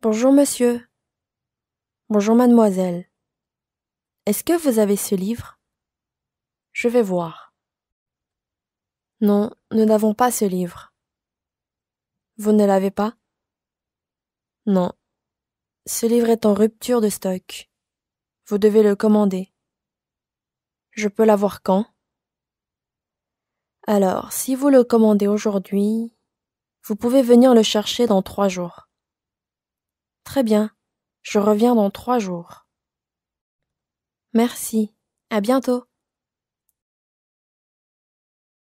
Bonjour monsieur. Bonjour mademoiselle. Est-ce que vous avez ce livre Je vais voir. Non, nous n'avons pas ce livre. Vous ne l'avez pas Non. Ce livre est en rupture de stock. Vous devez le commander. Je peux l'avoir quand Alors, si vous le commandez aujourd'hui, vous pouvez venir le chercher dans trois jours. Très bien. Je reviens dans trois jours. Merci. À bientôt.